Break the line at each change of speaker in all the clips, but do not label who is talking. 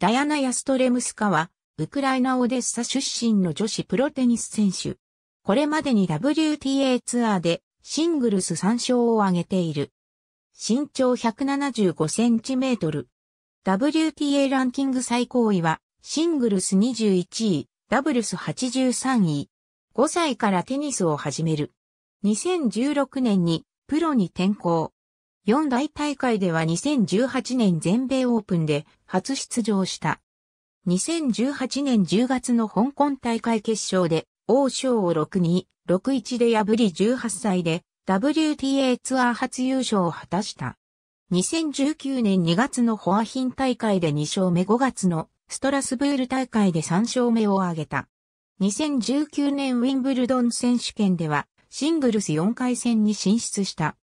ダヤナ・ヤストレムスカは、
ウクライナ・オデッサ出身の女子プロテニス選手。これまでに WTA ツアーでシングルス3勝を挙げている。身長175センチメートル。WTA ランキング最高位は、シングルス21位、ダブルス83位。5歳からテニスを始める。2016年にプロに転向。四大大会では2018年全米オープンで初出場した。2018年10月の香港大会決勝で王将を6-2、6-1で破り18歳で WTA ツアー初優勝を果たした。2019年2月のホアヒン大会で2勝目5月のストラスブール大会で3勝目を挙げた。2019年ウィンブルドン選手権ではシングルス4回戦に進出した。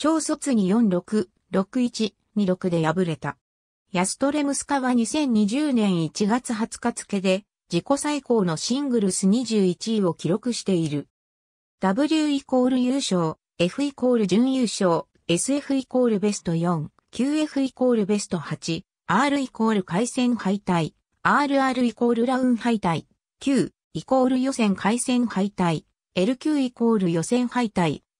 超卒に46、61、26で敗れた。ヤストレムスカは2020年1月20日付で自己最高のシングルス21位を記録している。W イコール優勝、F イコール準優勝、SF イコールベスト4、QF イコールベスト8、R イコール回戦敗退、RR イコールラウン敗退、Q イコール予選回戦敗退、LQ イコール予選敗退、